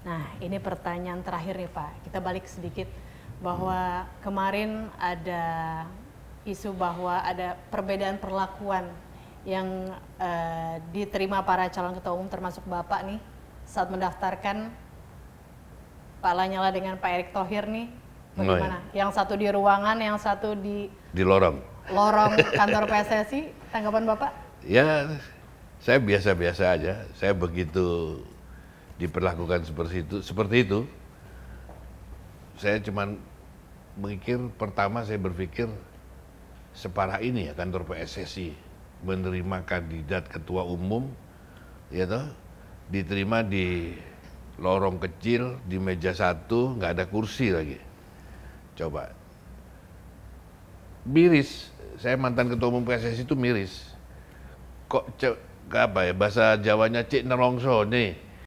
Nah, ini pertanyaan terakhir nih Pak. Kita balik sedikit bahwa kemarin ada isu bahwa ada perbedaan perlakuan yang uh, diterima para calon ketua umum termasuk Bapak nih saat mendaftarkan Pak Lanyala dengan Pak Erick Thohir nih bagaimana? Oh, iya. Yang satu di ruangan, yang satu di di lorong. Lorong kantor PSSI, tanggapan Bapak? Ya, saya biasa-biasa aja. Saya begitu diperlakukan seperti itu, seperti itu saya cuman mikir pertama saya berpikir separah ini ya kantor PSSI menerima kandidat ketua umum ya toh diterima di lorong kecil di meja satu nggak ada kursi lagi coba miris saya mantan ketua umum PSSI itu miris kok ce, apa ya bahasa Jawanya cik nerongso nih